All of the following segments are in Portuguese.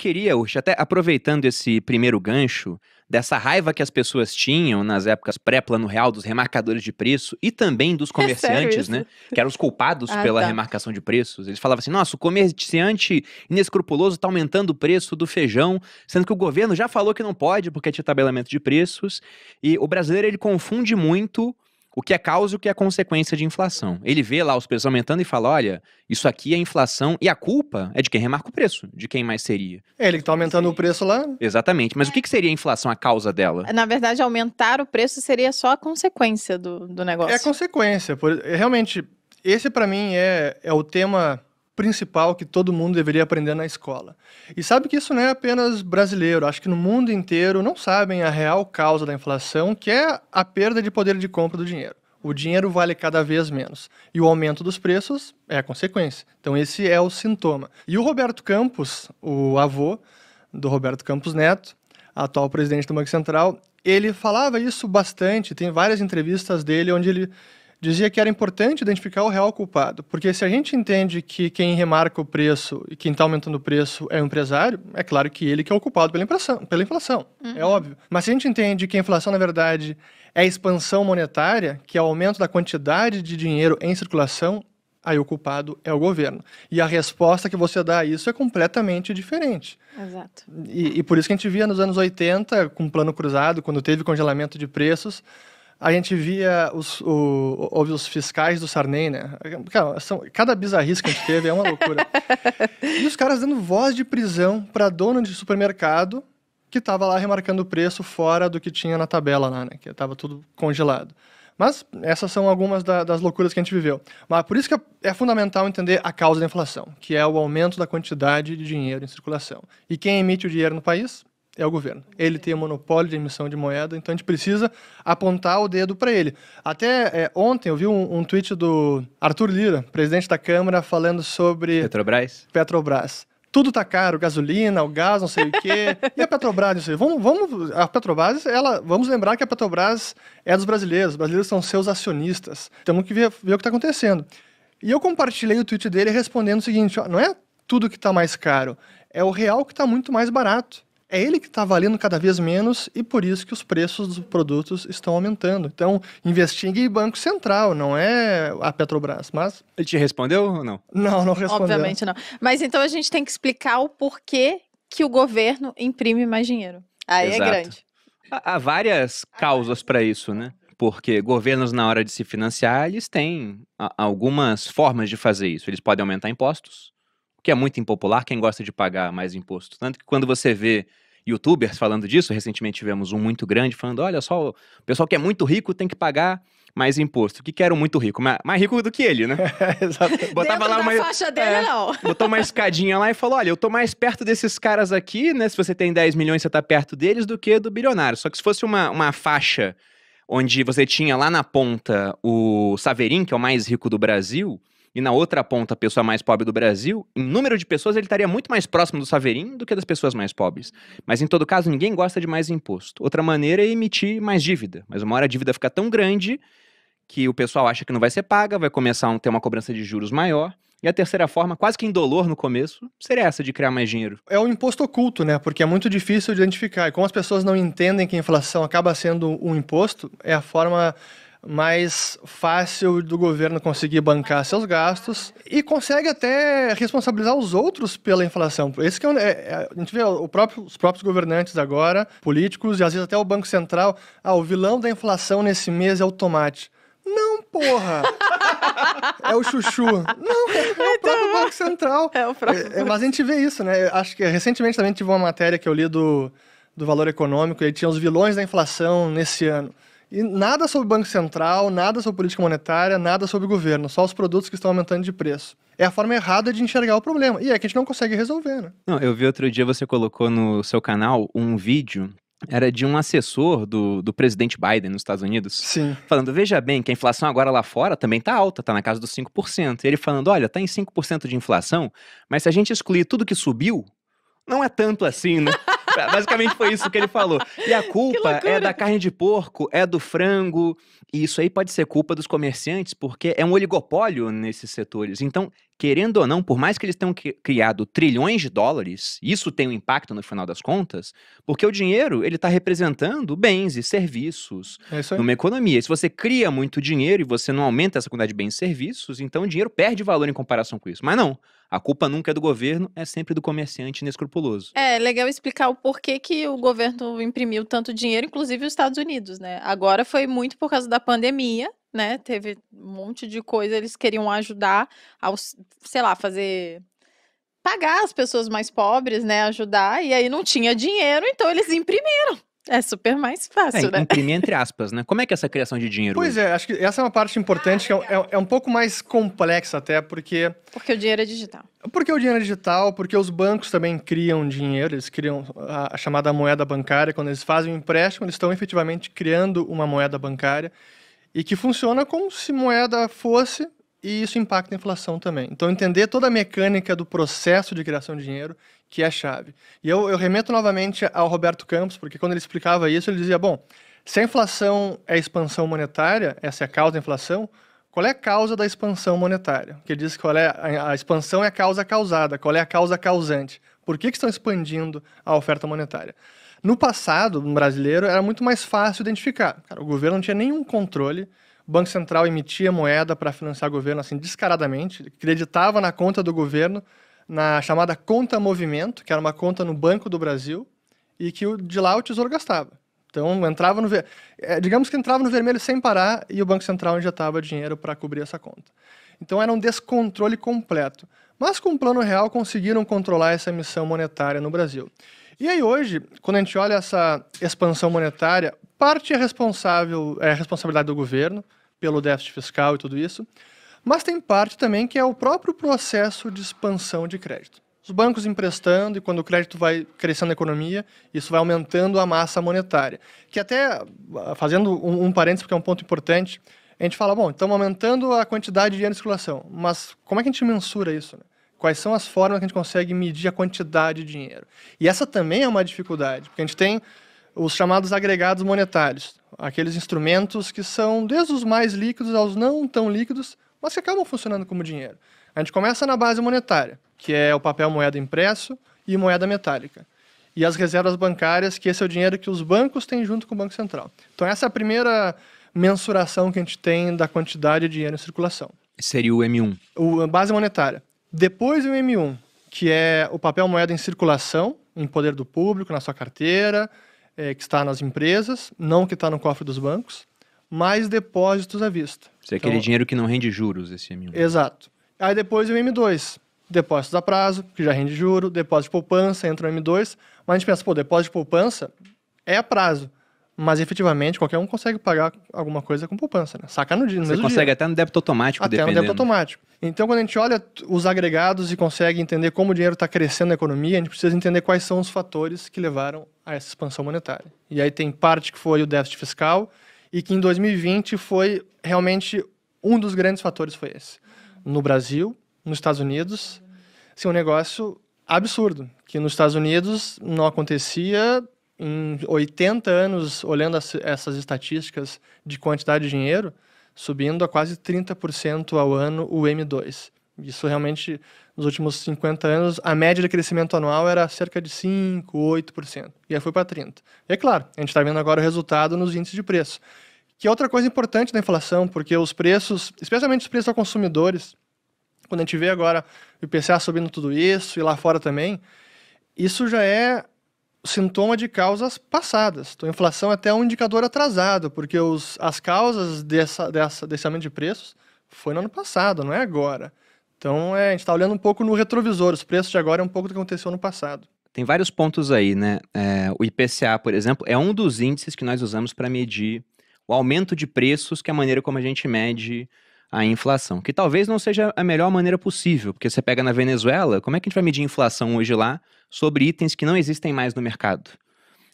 queria, hoje até aproveitando esse primeiro gancho, dessa raiva que as pessoas tinham nas épocas pré-plano real dos remarcadores de preço e também dos é comerciantes, é né? Que eram os culpados ah, pela tá. remarcação de preços. Eles falavam assim: nossa, o comerciante inescrupuloso está aumentando o preço do feijão, sendo que o governo já falou que não pode porque tinha é tabelamento de preços. E o brasileiro ele confunde muito o que é causa e o que é consequência de inflação. Ele vê lá os preços aumentando e fala: olha, isso aqui é inflação e a culpa é de quem remarca o preço, de quem mais seria. É ele que está aumentando o preço lá. Exatamente. Mas é. o que, que seria a inflação, a causa dela? Na verdade, aumentar o preço seria só a consequência do, do negócio. É a consequência. Por, realmente, esse para mim é, é o tema principal que todo mundo deveria aprender na escola. E sabe que isso não é apenas brasileiro, acho que no mundo inteiro não sabem a real causa da inflação, que é a perda de poder de compra do dinheiro. O dinheiro vale cada vez menos e o aumento dos preços é a consequência. Então esse é o sintoma. E o Roberto Campos, o avô do Roberto Campos Neto, atual presidente do Banco Central, ele falava isso bastante, tem várias entrevistas dele onde ele dizia que era importante identificar o real culpado, porque se a gente entende que quem remarca o preço e quem está aumentando o preço é o empresário, é claro que ele que é o culpado pela inflação, pela inflação uhum. é óbvio. Mas se a gente entende que a inflação, na verdade, é a expansão monetária, que é o aumento da quantidade de dinheiro em circulação, aí o culpado é o governo. E a resposta que você dá a isso é completamente diferente. Exato. E, e por isso que a gente via nos anos 80, com o plano cruzado, quando teve congelamento de preços, a gente via os, o, houve os fiscais do Sarney, né? Cara, são, cada bizarrice que a gente teve é uma loucura. e os caras dando voz de prisão para dona de supermercado que estava lá remarcando o preço fora do que tinha na tabela lá, né? Que estava tudo congelado. Mas essas são algumas da, das loucuras que a gente viveu. Mas por isso que é, é fundamental entender a causa da inflação, que é o aumento da quantidade de dinheiro em circulação. E quem emite o dinheiro no país? é o governo. Ele tem o monopólio de emissão de moeda, então a gente precisa apontar o dedo para ele. Até é, ontem eu vi um, um, tweet do Arthur Lira, presidente da Câmara, falando sobre. Petrobras? Petrobras. Tudo tá caro, gasolina, o gás, não sei o quê. e a Petrobras, não sei. Vamos, vamos, a Petrobras, ela, vamos lembrar que a Petrobras é dos brasileiros. Os brasileiros são seus acionistas. Temos então, que ver, ver o que está acontecendo. E eu compartilhei o tweet dele respondendo o seguinte: ó, não é tudo que está mais caro, é o real que está muito mais barato é ele que está valendo cada vez menos e por isso que os preços dos produtos estão aumentando. Então, investigue Banco Central, não é a Petrobras, mas... Ele te respondeu ou não? Não, não respondeu. Obviamente não. Mas então a gente tem que explicar o porquê que o governo imprime mais dinheiro. Aí é Exato. é grande. Há várias causas para isso, né? Porque governos, na hora de se financiar, eles têm algumas formas de fazer isso. Eles podem aumentar impostos, que é muito impopular, quem gosta de pagar mais imposto. Tanto que quando você vê youtubers falando disso, recentemente tivemos um muito grande falando: olha só, o pessoal que é muito rico tem que pagar mais imposto. Que que era um muito rico? Mais rico do que ele, né? Botava lá uma faixa dele, é, não. Botou uma escadinha lá e falou: olha, eu tô mais perto desses caras aqui, né? Se você tem 10 milhões, você tá perto deles do que do bilionário. Só que se fosse uma, uma faixa onde você tinha lá na ponta o Saverin, que é o mais rico do Brasil e na outra ponta a pessoa mais pobre do Brasil, em número de pessoas ele estaria muito mais próximo do Saverin do que das pessoas mais pobres. Mas em todo caso, ninguém gosta de mais imposto. Outra maneira é emitir mais dívida, mas uma hora a dívida fica tão grande que o pessoal acha que não vai ser paga, vai começar a ter uma cobrança de juros maior. E a terceira forma, quase que indolor no começo, seria essa de criar mais dinheiro. É o um imposto oculto, né? Porque é muito difícil de identificar. E como as pessoas não entendem que a inflação acaba sendo um imposto, é a forma mais fácil do governo conseguir bancar seus gastos e consegue até responsabilizar os outros pela inflação. Esse que é, é, é a gente vê próprio, os próprios governantes agora, políticos e às vezes até o Banco Central, ah, o vilão da inflação nesse mês é o tomate. Não, porra! é o chuchu. Não, é, é o próprio então, Banco Central. É o próprio. É, é, mas a gente vê isso, né? Acho que recentemente também tive uma matéria que eu li do, do Valor Econômico e tinha os vilões da inflação nesse ano. E nada sobre Banco Central, nada sobre política monetária, nada sobre governo, só os produtos que estão aumentando de preço. É a forma errada de enxergar o problema. E é que a gente não consegue resolver, né? Não, eu vi outro dia você colocou no seu canal um vídeo era de um assessor do, do presidente Biden nos Estados Unidos. Sim. Falando, veja bem, que a inflação agora lá fora também tá alta, tá na casa dos 5%. E ele falando, olha, tá em 5% de inflação, mas se a gente excluir tudo que subiu, não é tanto assim, né? Basicamente foi isso que ele falou. E a culpa é da carne de porco, é do frango, e isso aí pode ser culpa dos comerciantes, porque é um oligopólio nesses setores. Então, querendo ou não, por mais que eles tenham criado trilhões de dólares, isso tem um impacto no final das contas, porque o dinheiro ele está representando bens e serviços é numa economia. E se você cria muito dinheiro e você não aumenta essa quantidade de bens e serviços, então o dinheiro perde valor em comparação com isso. Mas não, a culpa nunca é do governo, é sempre do comerciante inescrupuloso. É legal explicar o porquê que o governo imprimiu tanto dinheiro, inclusive os Estados Unidos, né? Agora foi muito por causa da pandemia né? Teve um monte de coisa, eles queriam ajudar ao, sei lá, fazer pagar as pessoas mais pobres, né, ajudar, e aí não tinha dinheiro, então eles imprimiram. É super mais é, fácil, é, né? Imprimir entre aspas, né? Como é que é essa criação de dinheiro? Pois hoje? é, acho que essa é uma parte importante, ah, que é, é, é, um pouco mais complexa até, porque... Porque o dinheiro é digital. Porque o dinheiro é digital, porque os bancos também criam dinheiro, eles criam a, a chamada moeda bancária, quando eles fazem um empréstimo, eles estão efetivamente criando uma moeda bancária, e que funciona como se moeda fosse e isso impacta a inflação também. Então, entender toda a mecânica do processo de criação de dinheiro, que é a chave. E eu, eu remeto novamente ao Roberto Campos, porque quando ele explicava isso, ele dizia: bom, se a inflação é a expansão monetária, essa é a causa da inflação, qual é a causa da expansão monetária? Que ele diz que qual é a, a expansão é a causa causada, qual é a causa causante. Por que, que estão expandindo a oferta monetária? No passado, no brasileiro, era muito mais fácil identificar. Cara, o governo não tinha nenhum controle. O Banco Central emitia moeda para financiar o governo assim descaradamente, acreditava na conta do governo, na chamada conta movimento, que era uma conta no Banco do Brasil, e que de lá o Tesouro gastava. Então entrava no ver... É, digamos que entrava no vermelho sem parar e o Banco Central injetava dinheiro para cobrir essa conta. Então era um descontrole completo. Mas com o Plano Real conseguiram controlar essa emissão monetária no Brasil. E aí hoje, quando a gente olha essa expansão monetária, parte é responsável, é responsabilidade do governo pelo déficit fiscal e tudo isso, mas tem parte também que é o próprio processo de expansão de crédito. Os bancos emprestando e quando o crédito vai crescendo na economia, isso vai aumentando a massa monetária. Que até, fazendo um, um parênteses, porque é um ponto importante, a gente fala, bom, estamos aumentando a quantidade de dinheiro em circulação, mas como é que a gente mensura isso? Né? Quais são as formas que a gente consegue medir a quantidade de dinheiro? E essa também é uma dificuldade, porque a gente tem os chamados agregados monetários, aqueles instrumentos que são desde os mais líquidos aos não tão líquidos, mas que acabam funcionando como dinheiro. A gente começa na base monetária, que é o papel moeda impresso e moeda metálica. E as reservas bancárias, que esse é o dinheiro que os bancos têm junto com o Banco Central. Então, essa é a primeira mensuração que a gente tem da quantidade de dinheiro em circulação. Seria o M1. O, a base monetária. Depois o M1, que é o papel moeda em circulação, em poder do público, na sua carteira, é, que está nas empresas, não que está no cofre dos bancos, mais depósitos à vista. Isso é aquele então, dinheiro que não rende juros, esse M1. Exato. Aí depois o M2, depósitos a prazo, que já rende juro, depósito de poupança, entra o M2, mas a gente pensa, pô, depósito de poupança é a prazo mas efetivamente qualquer um consegue pagar alguma coisa com poupança, né? Sacar no, dia, no Você consegue até no débito automático, até dependendo. no débito automático. Então, quando a gente olha os agregados e consegue entender como o dinheiro está crescendo na economia, a gente precisa entender quais são os fatores que levaram a essa expansão monetária. E aí tem parte que foi o déficit fiscal e que em 2020 foi realmente um dos grandes fatores foi esse. No Brasil, nos Estados Unidos, sim, um negócio absurdo, que nos Estados Unidos não acontecia em 80 anos, olhando as, essas estatísticas de quantidade de dinheiro, subindo a quase 30% ao ano o M2. Isso realmente, nos últimos 50 anos, a média de crescimento anual era cerca de 5%, 8%. E aí foi para 30%. E é claro, a gente está vendo agora o resultado nos índices de preço. Que é outra coisa importante da inflação, porque os preços, especialmente os preços a consumidores, quando a gente vê agora o IPCA subindo tudo isso e lá fora também, isso já é sintoma de causas passadas. Então, a inflação é até um indicador atrasado, porque os, as causas dessa, dessa, desse aumento de preços foi no ano passado, não é agora. Então, é, a gente está olhando um pouco no retrovisor. Os preços de agora é um pouco do que aconteceu no passado. Tem vários pontos aí, né? É, o IPCA, por exemplo, é um dos índices que nós usamos para medir o aumento de preços, que é a maneira como a gente mede a inflação, que talvez não seja a melhor maneira possível, porque você pega na Venezuela, como é que a gente vai medir inflação hoje lá sobre itens que não existem mais no mercado?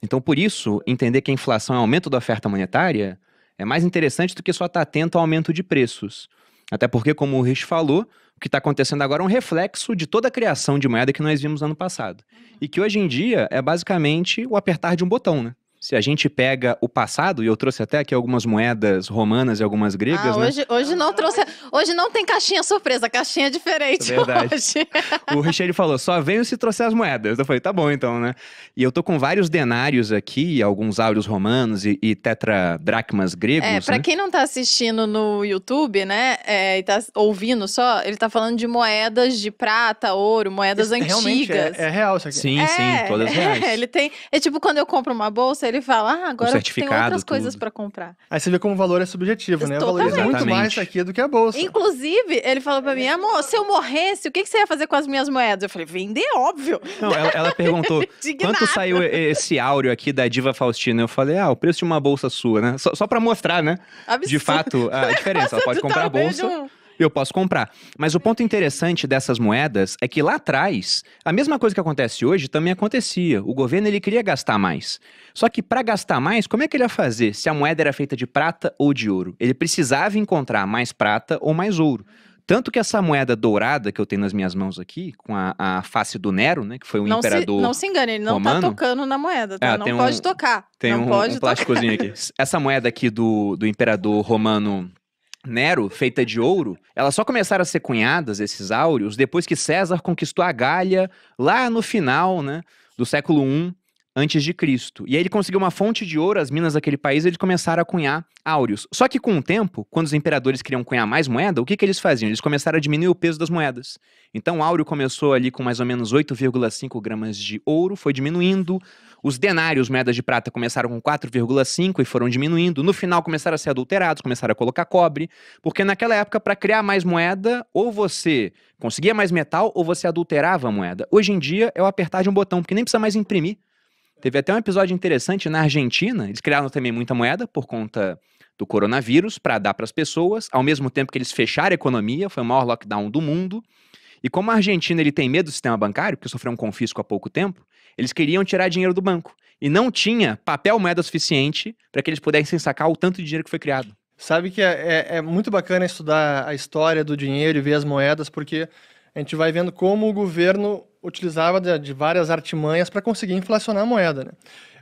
Então, por isso, entender que a inflação é aumento da oferta monetária é mais interessante do que só estar tá atento ao aumento de preços. Até porque, como o Rich falou, o que está acontecendo agora é um reflexo de toda a criação de moeda que nós vimos ano passado. E que hoje em dia é basicamente o apertar de um botão, né? se a gente pega o passado, e eu trouxe até aqui algumas moedas romanas e algumas gregas. Ah, né? hoje, né? hoje não trouxe. Hoje não tem caixinha surpresa, caixinha é diferente. É verdade. Hoje. O Richard falou: só venho se trouxer as moedas. Eu falei, tá bom então, né? E eu tô com vários denários aqui, alguns áureos romanos e, e tetradracmas é, gregos. É, pra né? quem não tá assistindo no YouTube, né? É, e tá ouvindo só, ele tá falando de moedas de prata, ouro, moedas Isso, é, é, antigas. É, é, real isso aqui. Sim, sim, todas reais. ele tem. É tipo quando eu compro uma bolsa, ele fala, ah, agora tem outras tudo. coisas para comprar. Aí você vê como o valor é subjetivo, né? Valoriza é muito mais isso aqui do que a bolsa. Inclusive, ele falou para mim, é. amor, se eu morresse, o que, você ia fazer com as minhas moedas? Eu falei, vender, óbvio. Não, ela, ela perguntou, quanto saiu esse áureo aqui da diva Faustina? Eu falei, ah, o preço de uma bolsa sua, né? Só, só para mostrar, né? Absurdo. De fato, a diferença. Ela pode comprar a tá bolsa. Um eu posso comprar. Mas o ponto interessante dessas moedas é que lá atrás, a mesma coisa que acontece hoje também acontecia. O governo ele queria gastar mais. Só que para gastar mais, como é que ele ia fazer se a moeda era feita de prata ou de ouro? Ele precisava encontrar mais prata ou mais ouro. Tanto que essa moeda dourada que eu tenho nas minhas mãos aqui, com a, a face do Nero, né? Que foi um não imperador. Se, não se engane, ele não tá romano. tá tocando na moeda, tá? É, não pode um, tocar. Tem não um, pode um plásticozinho aqui. Essa moeda aqui do, do imperador romano Nero, feita de ouro, elas só começaram a ser cunhadas, esses áureos, depois que César conquistou a Galha, lá no final né, do século I antes de Cristo. E aí ele conseguiu uma fonte de ouro, as minas daquele país, eles começaram a cunhar áureos. Só que com o tempo, quando os imperadores queriam cunhar mais moeda, o que, que eles faziam? Eles começaram a diminuir o peso das moedas. Então o áureo começou ali com mais ou menos 8,5 gramas de ouro, foi diminuindo. Os denários, moedas de prata, começaram com 4,5 e foram diminuindo. No final começaram a ser adulterados, começaram a colocar cobre, porque naquela época para criar mais moeda, ou você conseguia mais metal ou você adulterava a moeda. Hoje em dia é o apertar de um botão, porque nem precisa mais imprimir Teve até um episódio interessante na Argentina, eles criaram também muita moeda por conta do coronavírus para dar para as pessoas, ao mesmo tempo que eles fecharam a economia, foi o maior lockdown do mundo. E como a Argentina ele tem medo do sistema bancário, que sofreu um confisco há pouco tempo, eles queriam tirar dinheiro do banco e não tinha papel moeda suficiente para que eles pudessem sacar o tanto de dinheiro que foi criado. Sabe que é, é, é muito bacana estudar a história do dinheiro e ver as moedas, porque a gente vai vendo como o governo utilizava de, de várias artimanhas para conseguir inflacionar a moeda, né?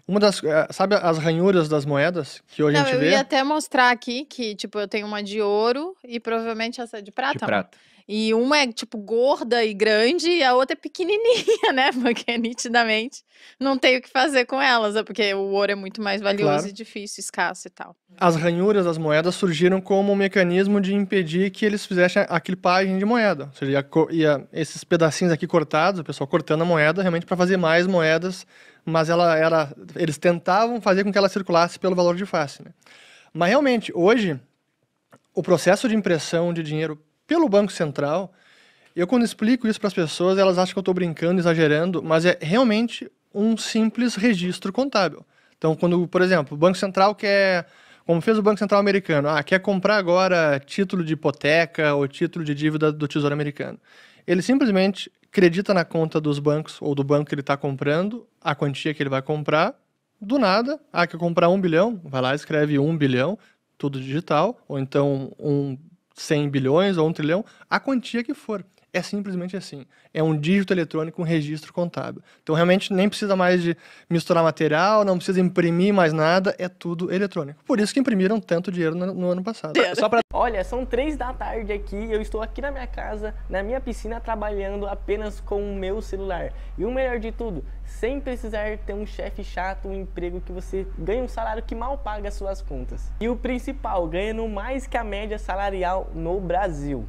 Uma das. Eh, sabe as ranhuras das moedas que hoje Não, a gente eu vê? Eu ia até mostrar aqui que, tipo, eu tenho uma de ouro e provavelmente essa é de prata. De prata. E uma é, tipo, gorda e grande, e a outra é pequenininha, né? Porque nitidamente não tem o que fazer com elas, é porque o ouro é muito mais valioso claro. e difícil, escasso e tal. As ranhuras das moedas surgiram como um mecanismo de impedir que eles fizessem a clipagem de moeda. Ou seja, ia, ia, esses pedacinhos aqui cortados, o pessoal cortando a moeda, realmente para fazer mais moedas, mas ela era, eles tentavam fazer com que ela circulasse pelo valor de face, né? Mas realmente, hoje, o processo de impressão de dinheiro pelo Banco Central. Eu, quando explico isso para as pessoas, elas acham que eu estou brincando, exagerando, mas é realmente um simples registro contábil. Então, quando, por exemplo, o Banco Central quer, como fez o Banco Central americano, ah, quer comprar agora título de hipoteca ou título de dívida do Tesouro Americano. Ele simplesmente credita na conta dos bancos ou do banco que ele está comprando a quantia que ele vai comprar. Do nada, ah, quer comprar um bilhão? Vai lá, escreve um bilhão, tudo digital, ou então um 100 bilhões ou 1 trilhão, a quantia que for. É simplesmente assim. É um dígito eletrônico, um registro contábil. Então, realmente, nem precisa mais de misturar material, não precisa imprimir mais nada, é tudo eletrônico. Por isso que imprimiram tanto dinheiro no, no ano passado. Só pra... Olha, são três da tarde aqui e eu estou aqui na minha casa, na minha piscina, trabalhando apenas com o meu celular. E o melhor de tudo, sem precisar ter um chefe chato, um emprego que você ganha um salário que mal paga as suas contas. E o principal, ganhando mais que a média salarial no Brasil.